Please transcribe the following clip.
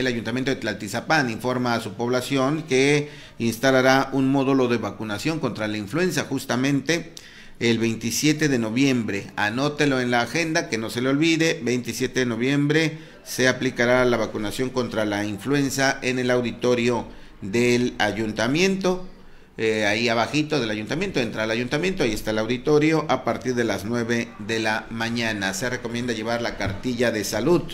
el ayuntamiento de Tlaltizapán informa a su población que instalará un módulo de vacunación contra la influenza justamente el 27 de noviembre. Anótelo en la agenda, que no se le olvide, 27 de noviembre se aplicará la vacunación contra la influenza en el auditorio del ayuntamiento. Eh, ahí abajito del ayuntamiento, entra al ayuntamiento, ahí está el auditorio a partir de las 9 de la mañana. Se recomienda llevar la cartilla de salud.